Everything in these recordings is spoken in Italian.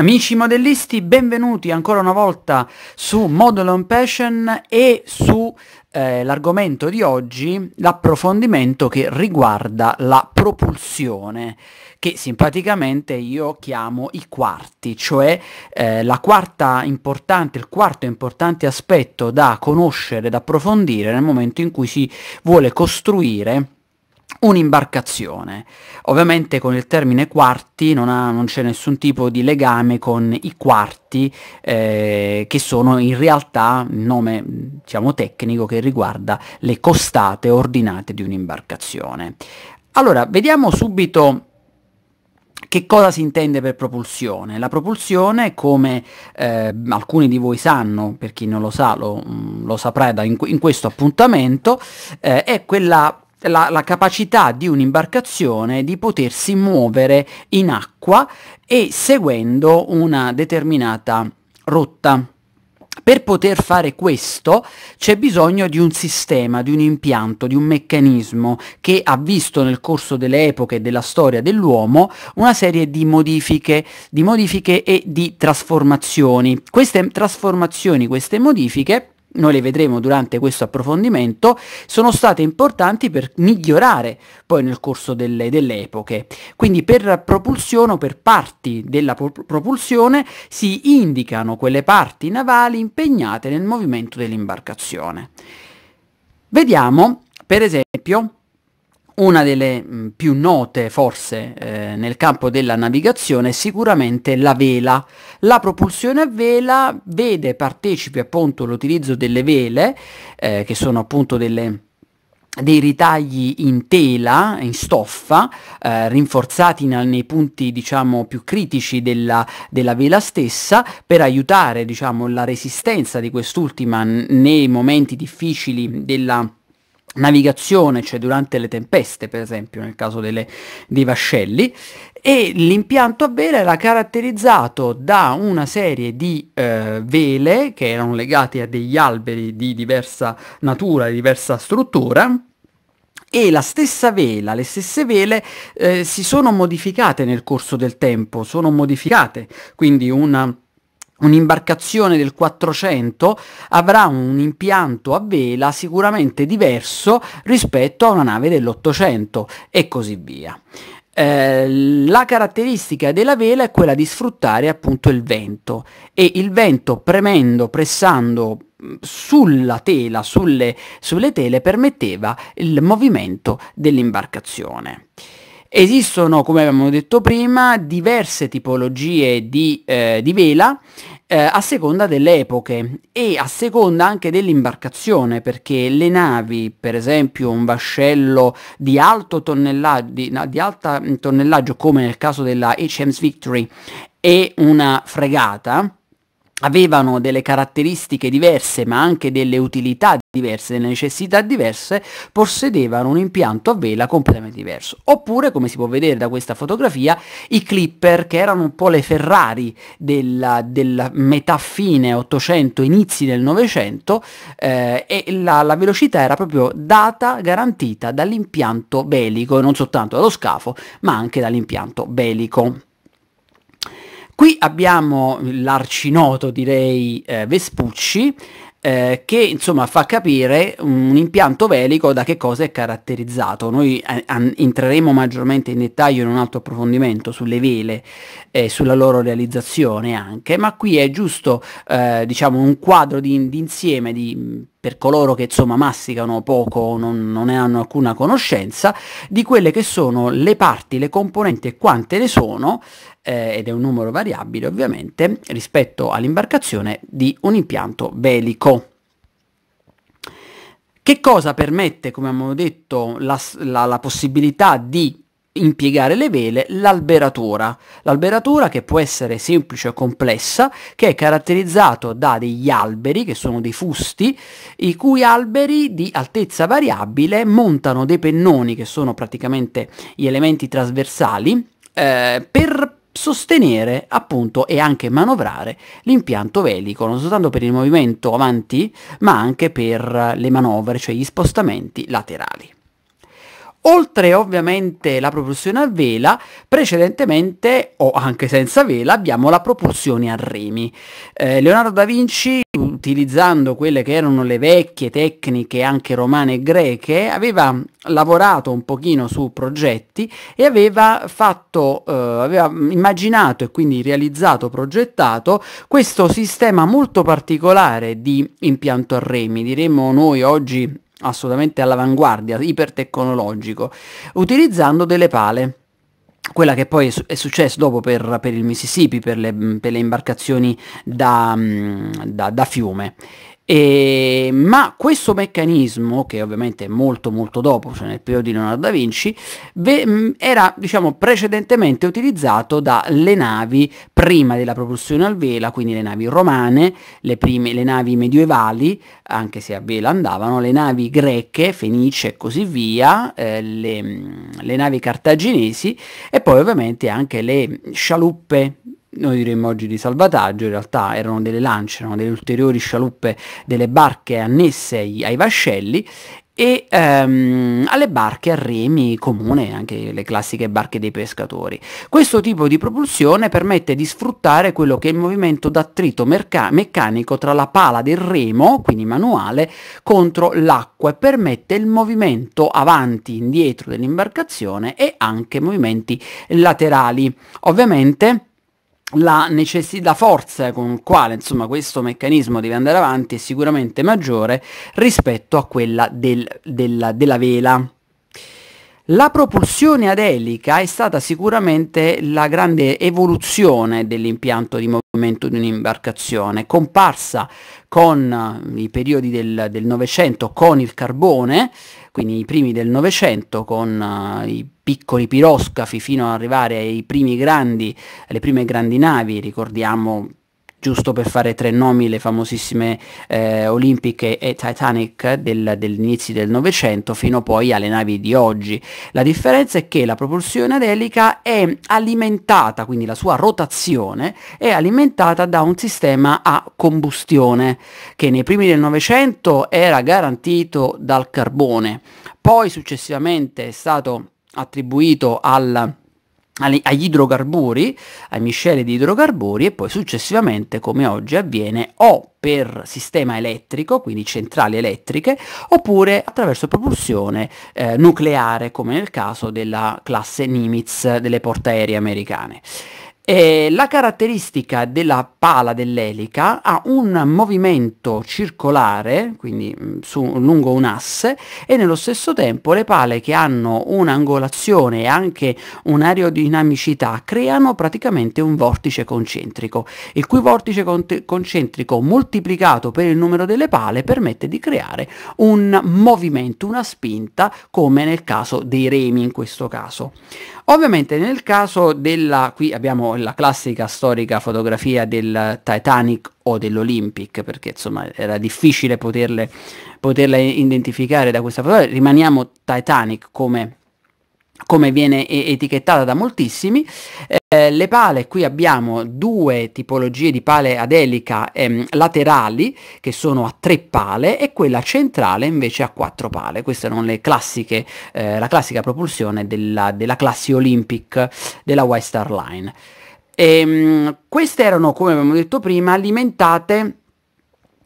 Amici modellisti, benvenuti ancora una volta su Model on Passion e sull'argomento eh, di oggi, l'approfondimento che riguarda la propulsione, che simpaticamente io chiamo i quarti, cioè eh, quarta il quarto importante aspetto da conoscere, da approfondire nel momento in cui si vuole costruire un'imbarcazione. Ovviamente con il termine quarti non, ha, non, c'è nessun tipo di legame con i quarti eh, che sono in realtà il nome diciamo, tecnico che riguarda le costate ordinate di un'imbarcazione. Allora, vediamo subito che cosa si intende per propulsione? La propulsione, come eh, alcuni di voi sanno, per chi non lo sa lo, mm, lo saprà in, in, questo appuntamento, eh, è quella la, la, capacità di un'imbarcazione di potersi muovere in acqua e seguendo una determinata rotta. Per poter fare questo c'è bisogno di un sistema, di un impianto, di un meccanismo che ha visto nel corso delle epoche e della storia dell'uomo una serie di modifiche, di modifiche e di trasformazioni. Queste trasformazioni, queste modifiche noi le vedremo durante questo approfondimento, sono state importanti per migliorare poi nel corso delle, delle epoche. Quindi per propulsione o per parti della propulsione si indicano quelle parti navali impegnate nel movimento dell'imbarcazione. Vediamo per esempio una delle mm, più note forse eh, nel campo della navigazione è sicuramente la vela. La propulsione a vela vede partecipi appunto l'utilizzo delle vele, eh, che sono appunto delle dei ritagli in tela, in stoffa, eh, rinforzati in, nei punti diciamo, più critici della, della, vela stessa per aiutare diciamo, la resistenza di quest'ultima nei momenti difficili della navigazione navigazione, cioè durante le tempeste per esempio nel caso delle, dei vascelli e l'impianto a vela era caratterizzato da una serie di eh, vele che erano legate a degli alberi di diversa natura, di diversa struttura e la stessa vela, le stesse vele eh, si sono modificate nel corso del tempo, sono modificate, quindi una un'imbarcazione del 400 avrà un impianto a vela sicuramente diverso rispetto a una nave dell'800 e così via. Eh, la caratteristica della vela è quella di sfruttare appunto il vento e il vento premendo, pressando mm, sulla tela, sulle, sulle tele permetteva il movimento dell'imbarcazione. Esistono, come abbiamo detto prima, diverse tipologie di, eh, di vela eh, a seconda delle epoche e a seconda anche dell'imbarcazione, perché le navi, per esempio un vascello di, alto di, no, di alta mm, tonnellaggio, come nel caso della HMS Victory, e una fregata, avevano delle caratteristiche diverse ma anche delle utilità diverse, delle necessità diverse, possedevano un impianto a vela completamente diverso. Oppure, come si può vedere da questa fotografia, i Clipper che erano un po' le Ferrari della, della metà fine 800, inizi del 900 eh, e la, la velocità era proprio data, garantita dall'impianto belico e non soltanto dallo scafo ma anche dall'impianto belico. Qui abbiamo l'arcinoto, direi, eh, Vespucci, eh, che insomma fa capire un impianto velico da che cosa è caratterizzato. Noi eh, entreremo maggiormente in dettaglio in un altro approfondimento sulle vele e eh, sulla loro realizzazione anche, ma qui è giusto eh, diciamo un quadro di, di insieme di per coloro che insomma masticano poco non, non, ne hanno alcuna conoscenza, di quelle che sono le parti, le componenti e quante ne sono, eh, ed è un numero variabile ovviamente, rispetto all'imbarcazione di un impianto velico. Che cosa permette, come abbiamo detto, la, la, la possibilità di impiegare le vele l'alberatura. L'alberatura che può essere semplice o complessa, che è caratterizzato da degli alberi, che sono dei fusti, i cui alberi di altezza variabile montano dei pennoni, che sono praticamente gli elementi trasversali, eh, per sostenere appunto e anche manovrare l'impianto velico, non soltanto per il movimento avanti, ma anche per le manovre, cioè gli spostamenti laterali. Oltre ovviamente la propulsione a vela, precedentemente o anche senza vela abbiamo la propulsione a remi. Eh, Leonardo da Vinci, utilizzando quelle che erano le vecchie tecniche anche romane e greche, aveva lavorato un pochino su progetti e aveva fatto, eh, aveva immaginato e quindi realizzato, progettato questo sistema molto particolare di impianto a remi. Diremmo noi oggi assolutamente all'avanguardia, ipertecnologico, utilizzando delle pale quella che poi è successo dopo per, per il Mississippi, per le, per le imbarcazioni da, mm, da, da fiume. E, ehm, ma questo meccanismo, che ovviamente è molto molto dopo, cioè nel periodo di Leonardo da Vinci, ve, mm, era diciamo, precedentemente utilizzato dalle navi prima della propulsione al vela, quindi le navi romane, le, prime, le navi medievali, anche se a vela andavano, le navi greche, fenice e così via, eh, le, mm, le navi cartaginesi e poi ovviamente anche le scialuppe noi diremmo oggi di salvataggio, in realtà erano delle lance, erano delle ulteriori scialuppe delle barche annesse ai, ai vascelli e ehm, alle barche a remi comune, anche le classiche barche dei pescatori. Questo tipo di propulsione permette di sfruttare quello che è il movimento d'attrito merca- meccanico tra la pala del remo, quindi manuale, contro l'acqua e permette il movimento avanti e indietro dell'imbarcazione e anche movimenti laterali. Ovviamente la, necessità forza con quale insomma, questo meccanismo deve andare avanti è sicuramente maggiore rispetto a quella del, della, della vela. La propulsione ad elica è stata sicuramente la grande evoluzione dell'impianto di movimento di un'imbarcazione, comparsa con eh, i periodi del, del Novecento con il carbone, quindi i primi del Novecento con uh, i piccoli piroscafi fino ad arrivare ai primi grandi, alle prime grandi navi, ricordiamo giusto per fare tre nomi, le famosissime eh, olimpiche e Titanic del, degli inizi del Novecento fino poi alle navi di oggi. La differenza è che la propulsione ad elica è alimentata, quindi la sua rotazione è alimentata da un sistema a combustione che nei primi del Novecento era garantito dal carbone, poi successivamente è stato attribuito al agli idrocarburi, ai miscele di idrocarburi e poi successivamente, come oggi avviene, o per sistema elettrico, quindi centrali elettriche, oppure attraverso propulsione eh, nucleare, come nel caso della classe Nimitz delle portaerei americane. Eh, la caratteristica della pala dell'elica ha un movimento circolare, quindi mm, su, lungo un asse, e nello stesso tempo le pale che hanno un'angolazione e anche un'aerodinamicità creano praticamente un vortice concentrico, il cui vortice con- concentrico moltiplicato per il numero delle pale permette di creare un movimento, una spinta, come nel caso dei remi in questo caso. Ovviamente nel caso della, qui abbiamo la classica storica fotografia del Titanic o dell'Olympic, perché insomma era difficile poterle, poterle identificare da questa fotografia. Rimaniamo Titanic come, come viene etichettata da moltissimi. Eh, le pale, qui abbiamo due tipologie di pale ad elica ehm, laterali che sono a tre pale e quella centrale invece a quattro pale. Queste erano le classiche, eh, la classica propulsione della, della classe Olympic della Y-Star Line. E, ehm, queste erano, come abbiamo detto prima, alimentate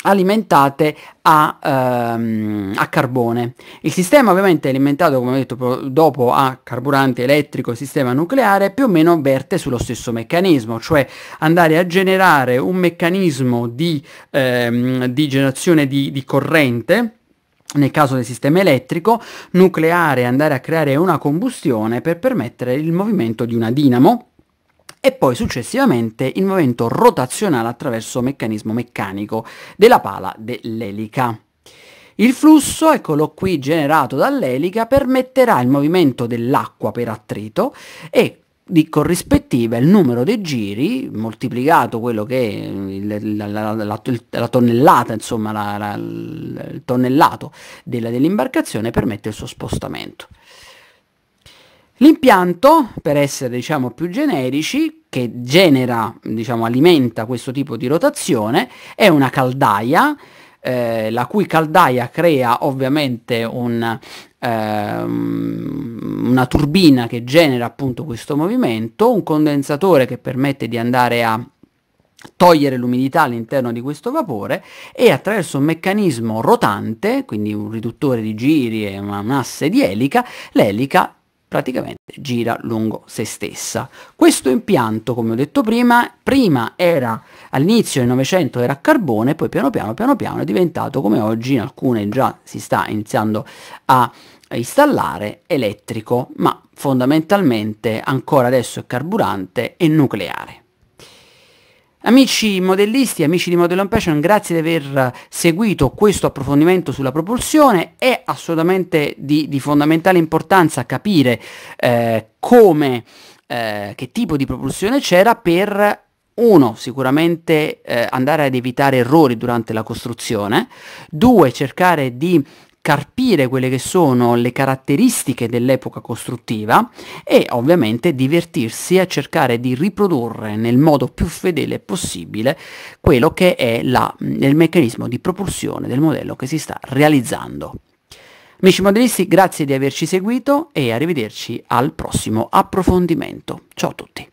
alimentate a, ehm, a, carbone. Il sistema ovviamente alimentato, come ho detto, dopo a carburante elettrico, sistema nucleare, più o meno verte sullo stesso meccanismo, cioè andare a generare un meccanismo di, ehm, di generazione di, di corrente nel caso del sistema elettrico, nucleare andare a creare una combustione per permettere il movimento di una dinamo e poi successivamente il movimento rotazionale attraverso meccanismo meccanico della pala dell'elica. Il flusso, eccolo qui, generato dall'elica, permetterà il movimento dell'acqua per attrito e di corrispettiva il numero dei giri moltiplicato quello che è il, la, la, la, la, tonnellata, insomma il tonnellato della, dell'imbarcazione permette il suo spostamento. L'impianto, per essere diciamo, più generici, che genera, diciamo, alimenta questo tipo di rotazione, è una caldaia, eh, la cui caldaia crea ovviamente un, ehm, una turbina che genera appunto questo movimento, un condensatore che permette di andare a togliere l'umidità all'interno di questo vapore e attraverso un meccanismo rotante, quindi un riduttore di giri e un'asse di elica, l'elica praticamente gira lungo se stessa. Questo impianto, come ho detto prima, prima era all'inizio del Novecento era a carbone, poi piano piano piano piano è diventato come oggi in alcune già si sta iniziando a installare elettrico, ma fondamentalmente ancora adesso è carburante e nucleare. Amici modellisti, amici di Model on Passion, grazie di aver seguito questo approfondimento sulla propulsione. È assolutamente di, di fondamentale importanza capire eh, come, eh, che tipo di propulsione c'era per uno, sicuramente eh, andare ad evitare errori durante la costruzione, due, cercare di carpire quelle che sono le caratteristiche dell'epoca costruttiva e ovviamente divertirsi a cercare di riprodurre nel modo più fedele possibile quello che è la, il meccanismo di propulsione del modello che si sta realizzando. Amici modellisti, grazie di averci seguito e arrivederci al prossimo approfondimento. Ciao a tutti!